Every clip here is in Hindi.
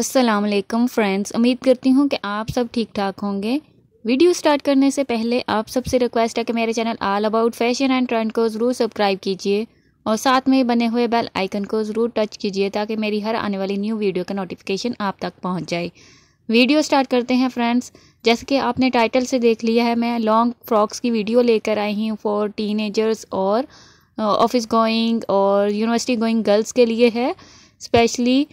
अस्सलाम वालेकुम फ्रेंड्स उम्मीद करती हूँ कि आप सब ठीक ठाक होंगे वीडियो स्टार्ट करने से पहले आप सबसे रिक्वेस्ट है कि मेरे channel all about fashion and trend को ज़रूर सब्सक्राइब कीजिए और साथ में बने हुए बेल आइकन को ज़रूर टच कीजिए ताकि मेरी हर आने वाली न्यू वीडियो का नोटिफिकेशन आप तक पहुँच जाए वीडियो स्टार्ट करते हैं फ्रेंड्स जैसे कि आपने टाइटल से देख लिया है मैं लॉन्ग फ्रॉक्स की वीडियो लेकर आई हूँ फॉर एजर्स और ऑफिस uh, गोइंग और यूनिवर्सिटी गोइंग गर्ल्स के लिए है स्पेशली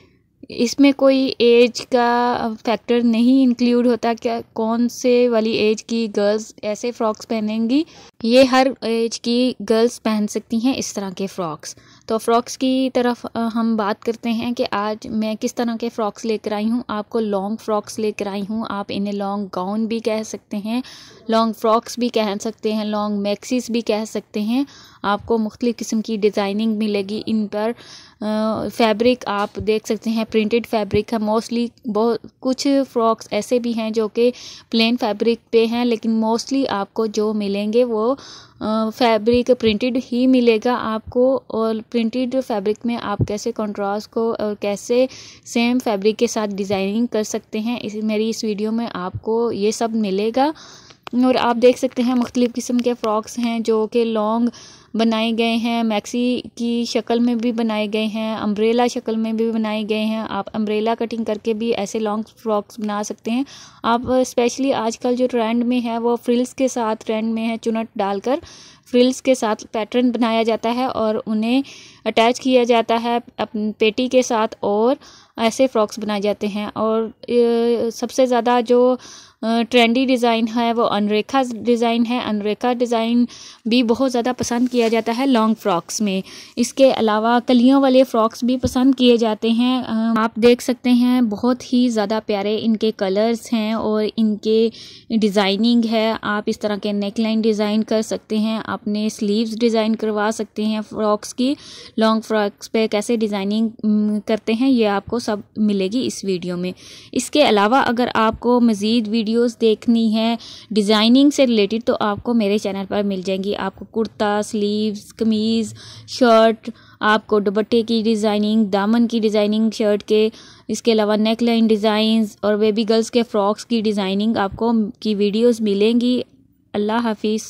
इसमें कोई एज का फैक्टर नहीं इंक्लूड होता क्या कौन से वाली एज की गर्ल्स ऐसे फ्रॉक्स पहनेंगी ये हर एज की गर्ल्स पहन सकती हैं इस तरह के फ़्रॉक्स तो फ़्रॉक्स की तरफ हम बात करते हैं कि आज मैं किस तरह के फ़्रॉक्स लेकर आई हूँ आपको लॉन्ग फ़्रॉक्स लेकर आई हूँ आप इन्हें लॉन्ग गाउन भी कह सकते हैं लॉन्ग फ़्रॉक्स भी कह सकते हैं लॉन्ग मैक्सीस भी कह सकते हैं आपको मुख्तलिफ किस्म की डिज़ाइनिंग मिलेगी इन पर फैब्रिक आप देख सकते हैं प्रिंटेड फैब्रिक है मोस्टली बहुत कुछ फ़्रॉक्स ऐसे भी हैं जो कि प्लेन फैब्रिक पे हैं लेकिन मोस्टली आपको जो मिलेंगे वो फैब्रिक प्रिंटेड ही मिलेगा आपको और प्रिंटेड फैब्रिक में आप कैसे कंट्रास्ट को और कैसे सेम फैब्रिक के साथ डिज़ाइनिंग कर सकते हैं इस मेरी इस वीडियो में आपको ये सब मिलेगा और आप देख सकते हैं मुख्तलिफ़ किस्म के फ़्रॉक्स हैं जो कि लॉन्ग बनाए गए हैं मैक्सी की शक्ल में भी बनाए गए हैं अम्ब्रेला शक्ल में भी बनाए गए हैं आप अम्ब्रेला कटिंग करके भी ऐसे लॉन्ग फ्रॉक्स बना सकते हैं आप स्पेशली आजकल जो ट्रेंड में है वो फ्रिल्स के साथ ट्रेंड में है चुनट डालकर फ्रिल्स के साथ पैटर्न बनाया जाता है और उन्हें अटैच किया जाता है पेटी के साथ और ऐसे फ्रॉक्स बनाए जाते हैं और सबसे ज़्यादा जो ट्रेंडी डिज़ाइन है वो अनरेखा डिज़ाइन है अनरेखा डिज़ाइन भी बहुत ज़्यादा पसंद किया जाता है लॉन्ग फ्रॉक्स में इसके अलावा कलियों वाले फ़्रॉक्स भी पसंद किए जाते हैं आप देख सकते हैं बहुत ही ज़्यादा प्यारे इनके कलर्स हैं और इनके डिज़ाइनिंग है आप इस तरह के नेक लाइन डिज़ाइन कर सकते हैं अपने स्लीव्स डिज़ाइन करवा सकते हैं फ़्रॉक्स की लॉन्ग फ्रॉक्स पे कैसे डिज़ाइनिंग करते हैं ये आपको सब मिलेगी इस वीडियो में इसके अलावा अगर आपको मज़ीद वीडियो वीडियोस देखनी है डिज़ाइनिंग से रिलेटेड तो आपको मेरे चैनल पर मिल जाएंगी आपको कुर्ता स्लीव्स कमीज़ शर्ट आपको दुपट्टे की डिज़ाइनिंग दामन की डिज़ाइनिंग शर्ट के इसके अलावा नेक लाइन डिज़ाइंस और बेबी गर्ल्स के फ़्रॉक्स की डिज़ाइनिंग आपको की वीडियोस मिलेंगी अल्लाह हाफिज़